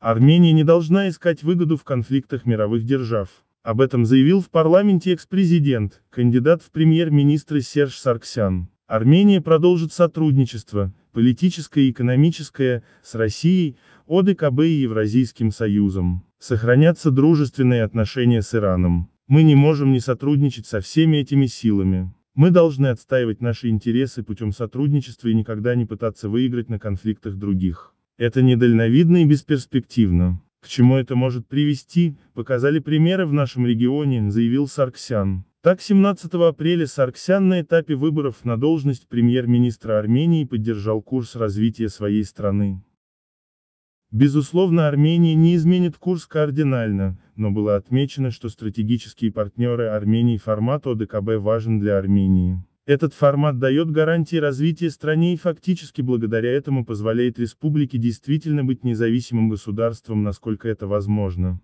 Армения не должна искать выгоду в конфликтах мировых держав. Об этом заявил в парламенте экс-президент, кандидат в премьер-министры Серж Сарксян. Армения продолжит сотрудничество, политическое и экономическое, с Россией, ОДКБ и Евразийским Союзом. Сохранятся дружественные отношения с Ираном. Мы не можем не сотрудничать со всеми этими силами. Мы должны отстаивать наши интересы путем сотрудничества и никогда не пытаться выиграть на конфликтах других. Это недальновидно и бесперспективно. К чему это может привести, показали примеры в нашем регионе, заявил Сарксян. Так 17 апреля Сарксян на этапе выборов на должность премьер-министра Армении поддержал курс развития своей страны. Безусловно, Армения не изменит курс кардинально, но было отмечено, что стратегические партнеры Армении формат ОДКБ важен для Армении. Этот формат дает гарантии развития стране и фактически благодаря этому позволяет республике действительно быть независимым государством, насколько это возможно.